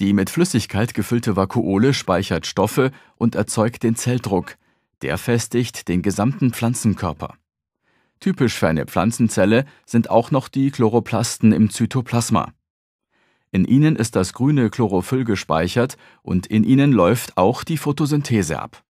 Die mit Flüssigkeit gefüllte Vakuole speichert Stoffe und erzeugt den Zelldruck. Der festigt den gesamten Pflanzenkörper. Typisch für eine Pflanzenzelle sind auch noch die Chloroplasten im Zytoplasma. In ihnen ist das grüne Chlorophyll gespeichert und in ihnen läuft auch die Photosynthese ab.